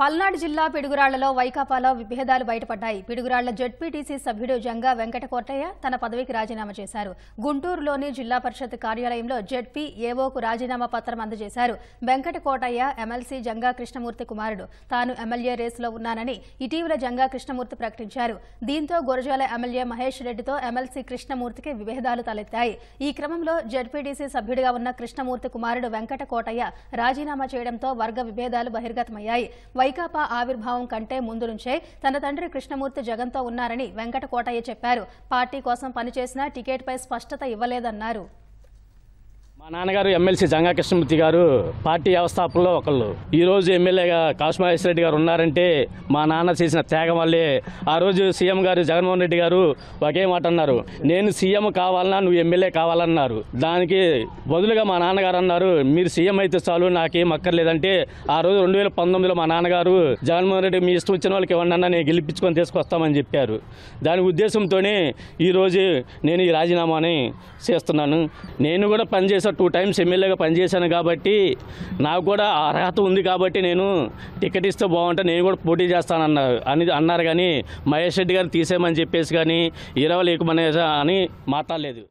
పల్నాడు జిల్లా పిడుగురాళ్లలో వైకాపాలో విభేదాలు బయటపడ్డాయి పిడుగురాళ్ల జడ్పీటీసీ సభ్యుడు జంగా వెంకట కోటయ్య తన పదవికి రాజీనామా చేశారు గుంటూరులోని జిల్లా పరిషత్ కార్యాలయంలో జడ్పీ ఏవోకు రాజీనామా పత్రం అందజేశారు వెంకట కోటయ్య ఎమ్మెల్సీ జంగా కృష్ణమూర్తి కుమారుడు తాను ఎమ్మెల్యే రేసులో ఉన్నానని ఇటీవల జంగా కృష్ణమూర్తి ప్రకటించారు దీంతో గురజాల ఎమ్మెల్యే మహేష్ రెడ్డితో ఎమ్మెల్సీ కృష్ణమూర్తికి విభేదాలు తలెత్తాయి ఈ క్రమంలో జడ్పీటీసీ సభ్యుడిగా ఉన్న కృష్ణమూర్తి కుమారుడు వెంకట రాజీనామా చేయడంతో వర్గ విభేదాలు బహిర్గతమయ్యాయి వైకాపా ఆవిర్భావం కంటే ముందు నుంచే తన తండ్రి కృష్ణమూర్తి జగన్తో ఉన్నారని వెంకట కోటయ్య చెప్పారు పార్టీ కోసం పనిచేసినా టికెట్పై స్పష్టత ఇవ్వలేదన్నారు మా నాన్నగారు ఎమ్మెల్సీ జంగా కృష్ణమూర్తి గారు పార్టీ వ్యవస్థాపకుల్లో ఒకళ్ళు ఈరోజు ఎమ్మెల్యేగా కాశమహేశ్వర రెడ్డి గారు ఉన్నారంటే మా నాన్న చేసిన త్యాగం వల్లే ఆ రోజు సీఎం గారు జగన్మోహన్ రెడ్డి గారు ఒకే మాట అన్నారు నేను సీఎం కావాలన్నా నువ్వు ఎమ్మెల్యే కావాలన్నారు దానికి బదులుగా మా నాన్నగారు అన్నారు మీరు సీఎం అయితే చాలు నాకేం అక్కర్లేదంటే ఆ రోజు రెండు వేల పంతొమ్మిదిలో మా నాన్నగారు జగన్మోహన్ రెడ్డి మీ ఇష్టం వచ్చిన వాళ్ళకి ఇవ్వండి నేను గెలిపించుకొని తీసుకొస్తామని చెప్పారు దాని ఉద్దేశంతోనే ఈరోజు నేను ఈ రాజీనామాని చేస్తున్నాను నేను కూడా పనిచేసాను సార్ టూ టైమ్స్ ఎమ్మెల్యేగా పనిచేశాను కాబట్టి నాకు కూడా అర్హత ఉంది కాబట్టి నేను టికెట్ ఇస్తే బాగుంటే నేను కూడా పోటీ చేస్తానన్నారు అని అన్నారు కానీ మహేష్ రెడ్డి గారిని తీసేయమని చెప్పేసి కానీ ఎక్కువ అని మాట్లాడలేదు